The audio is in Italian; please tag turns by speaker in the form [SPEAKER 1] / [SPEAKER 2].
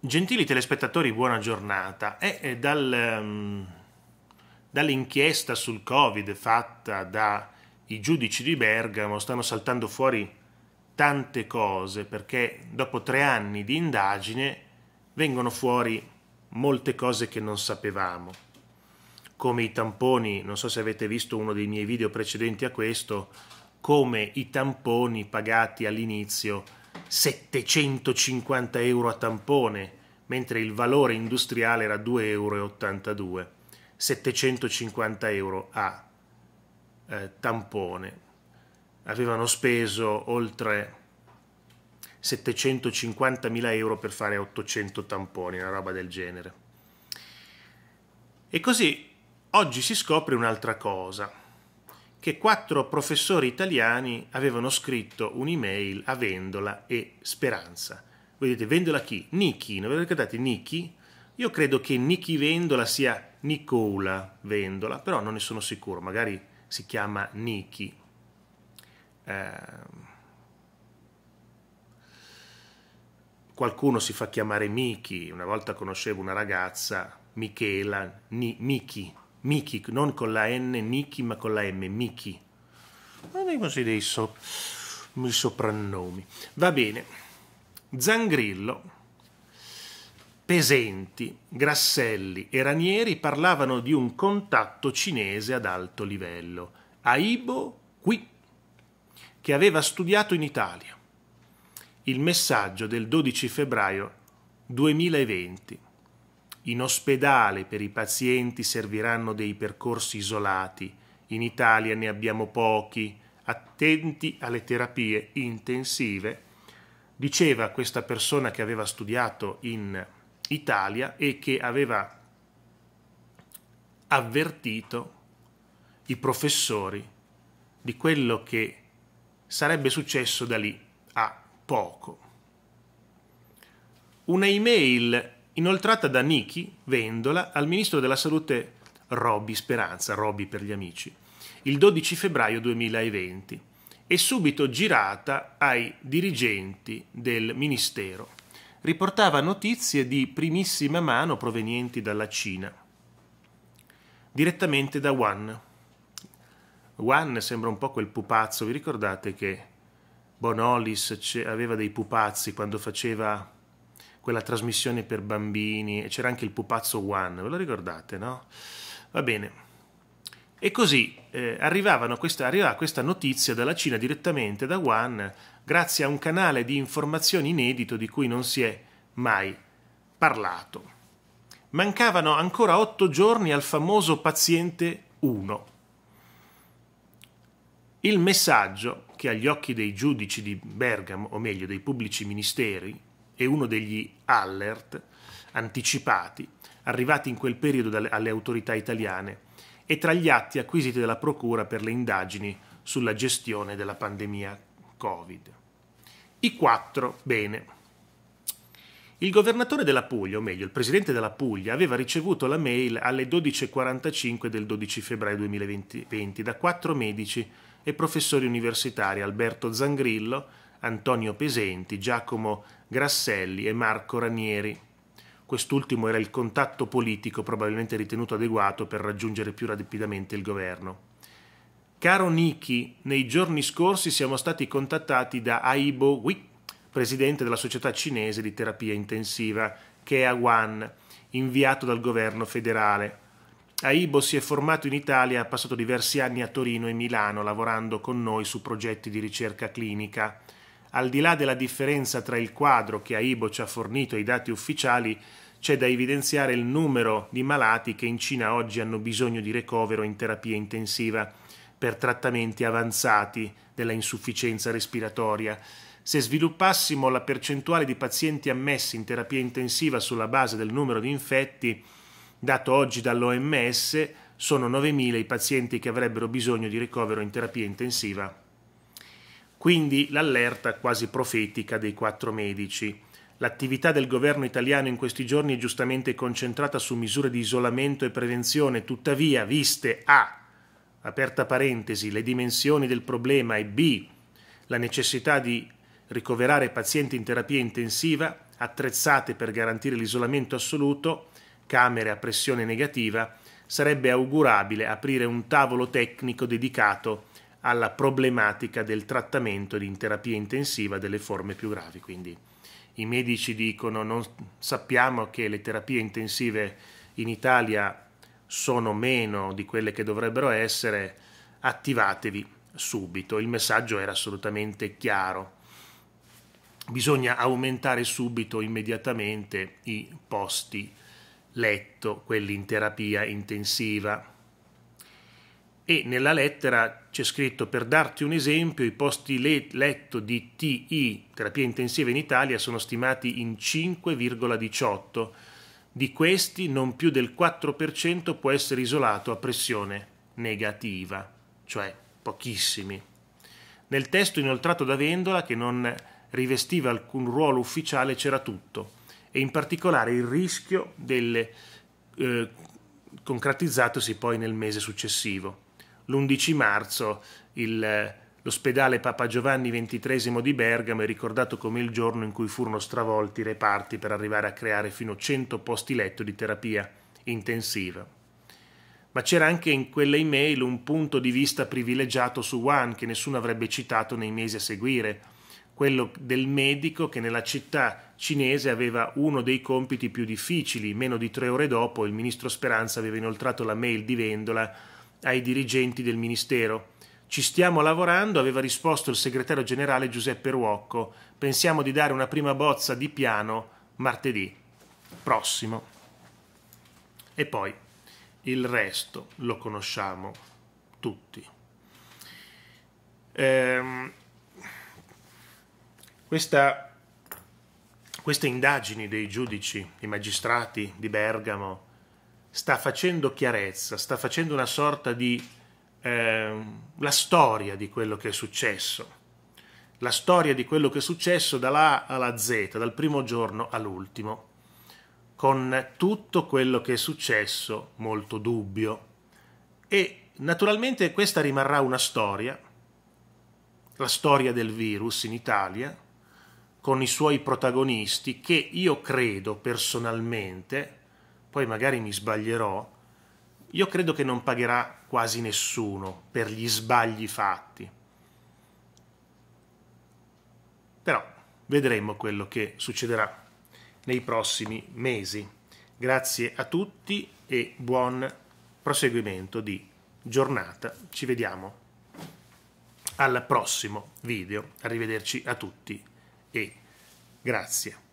[SPEAKER 1] Gentili telespettatori, buona giornata. È dal, ehm, dall'inchiesta sul Covid fatta dai giudici di Bergamo stanno saltando fuori tante cose perché dopo tre anni di indagine vengono fuori molte cose che non sapevamo. Come i tamponi, non so se avete visto uno dei miei video precedenti a questo, come i tamponi pagati all'inizio 750 euro a tampone, mentre il valore industriale era 2,82 euro. 750 euro a eh, tampone. Avevano speso oltre 750.000 euro per fare 800 tamponi, una roba del genere. E così oggi si scopre un'altra cosa che quattro professori italiani avevano scritto un'email a Vendola e Speranza. Voi dite Vendola chi? Nichi, non vi ricordate Nichi? Io credo che Nichi Vendola sia Nicola Vendola, però non ne sono sicuro, magari si chiama Nichi. Eh, qualcuno si fa chiamare Miki, una volta conoscevo una ragazza, Michela, Ni, Miki, Miki, non con la N Miki, ma con la M Miki. Guarda così dei so- soprannomi. Va bene. Zangrillo. Pesenti, Grasselli e Ranieri parlavano di un contatto cinese ad alto livello, Aibo qui, che aveva studiato in Italia. Il messaggio del 12 febbraio 2020. In ospedale per i pazienti serviranno dei percorsi isolati. In Italia ne abbiamo pochi. Attenti alle terapie intensive. Diceva questa persona che aveva studiato in Italia e che aveva avvertito i professori di quello che sarebbe successo da lì a poco. Una email inoltrata da Nichi Vendola al ministro della salute Robby Speranza, Robby per gli amici, il 12 febbraio 2020 e subito girata ai dirigenti del ministero. Riportava notizie di primissima mano provenienti dalla Cina, direttamente da Wan. Wan sembra un po' quel pupazzo, vi ricordate che Bonolis aveva dei pupazzi quando faceva quella trasmissione per bambini, e c'era anche il pupazzo One, ve lo ricordate, no? Va bene. E così eh, questa, arrivava questa notizia dalla Cina direttamente da Wuhan grazie a un canale di informazioni inedito di cui non si è mai parlato. Mancavano ancora otto giorni al famoso paziente 1. Il messaggio, che agli occhi dei giudici di Bergamo, o meglio dei pubblici ministeri, e uno degli alert anticipati arrivati in quel periodo dalle, alle autorità italiane e tra gli atti acquisiti dalla Procura per le indagini sulla gestione della pandemia Covid. I quattro, bene. Il governatore della Puglia, o meglio il presidente della Puglia, aveva ricevuto la mail alle 12.45 del 12 febbraio 2020 da quattro medici e professori universitari Alberto Zangrillo, Antonio Pesenti, Giacomo Grasselli e Marco Ranieri. Quest'ultimo era il contatto politico probabilmente ritenuto adeguato per raggiungere più rapidamente il governo. Caro Niki, nei giorni scorsi siamo stati contattati da Aibo Hui, presidente della Società Cinese di Terapia Intensiva, che è a Wuhan, inviato dal governo federale. Aibo si è formato in Italia e ha passato diversi anni a Torino e Milano lavorando con noi su progetti di ricerca clinica. Al di là della differenza tra il quadro che AIBO ci ha fornito e i dati ufficiali, c'è da evidenziare il numero di malati che in Cina oggi hanno bisogno di ricovero in terapia intensiva per trattamenti avanzati della insufficienza respiratoria. Se sviluppassimo la percentuale di pazienti ammessi in terapia intensiva sulla base del numero di infetti, dato oggi dall'OMS, sono 9.000 i pazienti che avrebbero bisogno di ricovero in terapia intensiva quindi l'allerta quasi profetica dei quattro medici. L'attività del governo italiano in questi giorni è giustamente concentrata su misure di isolamento e prevenzione, tuttavia, viste a aperta parentesi, le dimensioni del problema e b la necessità di ricoverare pazienti in terapia intensiva attrezzate per garantire l'isolamento assoluto, camere a pressione negativa, sarebbe augurabile aprire un tavolo tecnico dedicato alla problematica del trattamento in terapia intensiva delle forme più gravi. Quindi i medici dicono non sappiamo che le terapie intensive in Italia sono meno di quelle che dovrebbero essere, attivatevi subito. Il messaggio era assolutamente chiaro. Bisogna aumentare subito, immediatamente, i posti letto, quelli in terapia intensiva e nella lettera c'è scritto per darti un esempio i posti letto di TI, terapia intensiva in Italia, sono stimati in 5,18. Di questi non più del 4% può essere isolato a pressione negativa, cioè pochissimi. Nel testo inoltrato da Vendola, che non rivestiva alcun ruolo ufficiale, c'era tutto, e in particolare il rischio del eh, concratizzatosi poi nel mese successivo l'11 marzo il, l'ospedale Papa Giovanni XXIII di Bergamo è ricordato come il giorno in cui furono stravolti i reparti per arrivare a creare fino a 100 posti letto di terapia intensiva. Ma c'era anche in quella email un punto di vista privilegiato su Juan che nessuno avrebbe citato nei mesi a seguire, quello del medico che nella città cinese aveva uno dei compiti più difficili. Meno di tre ore dopo il ministro Speranza aveva inoltrato la mail di Vendola ai dirigenti del Ministero. Ci stiamo lavorando, aveva risposto il segretario generale Giuseppe Ruocco. Pensiamo di dare una prima bozza di piano martedì prossimo. E poi il resto lo conosciamo tutti. Ehm, questa, queste indagini dei giudici, i magistrati di Bergamo, sta facendo chiarezza, sta facendo una sorta di eh, la storia di quello che è successo, la storia di quello che è successo dalla A alla Z, dal primo giorno all'ultimo, con tutto quello che è successo molto dubbio. E naturalmente questa rimarrà una storia, la storia del virus in Italia, con i suoi protagonisti che io credo personalmente poi magari mi sbaglierò, io credo che non pagherà quasi nessuno per gli sbagli fatti. Però vedremo quello che succederà nei prossimi mesi. Grazie a tutti e buon proseguimento di giornata. Ci vediamo al prossimo video. Arrivederci a tutti e grazie.